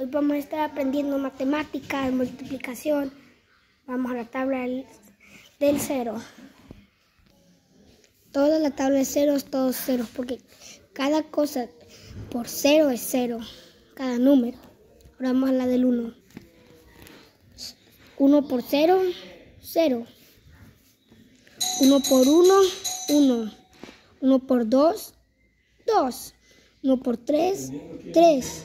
Hoy vamos a estar aprendiendo matemáticas, multiplicación. Vamos a la tabla del cero. Toda la tabla de ceros, todos ceros, porque cada cosa por cero es cero, cada número. Ahora vamos a la del 1. 1 por 0, 0. 1 por 1, 1. 1 por 2, 2. 1 por 3, 3.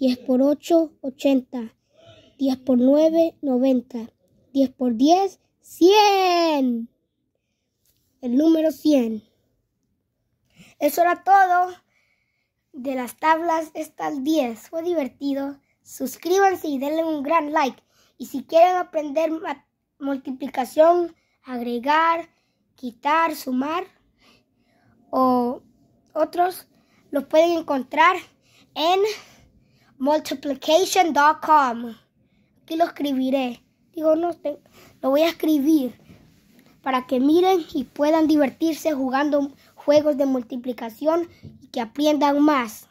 10 por 8, 80. 10 por 9, 90. 10 por 10, 100. El número 100. Eso era todo de las tablas estas 10. Fue divertido. Suscríbanse y denle un gran like. Y si quieren aprender multiplicación, agregar, quitar, sumar o otros, los pueden encontrar en multiplication.com. Aquí lo escribiré. Digo, no, lo voy a escribir para que miren y puedan divertirse jugando juegos de multiplicación y que aprendan más.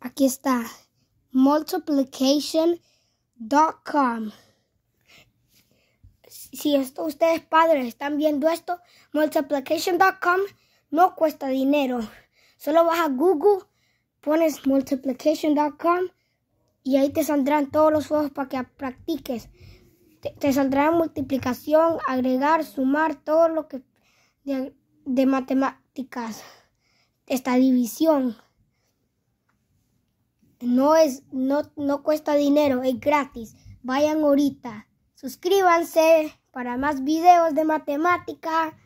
Aquí está, multiplication.com. Si esto, ustedes padres están viendo esto, multiplication.com no cuesta dinero. Solo vas a Google pones multiplication.com y ahí te saldrán todos los juegos para que practiques. Te, saldrán multiplicación, agregar, sumar, todo lo que de, matemáticas. Esta división no es no, no cuesta dinero, es gratis. Vayan ahorita. Suscríbanse para más videos de matemática.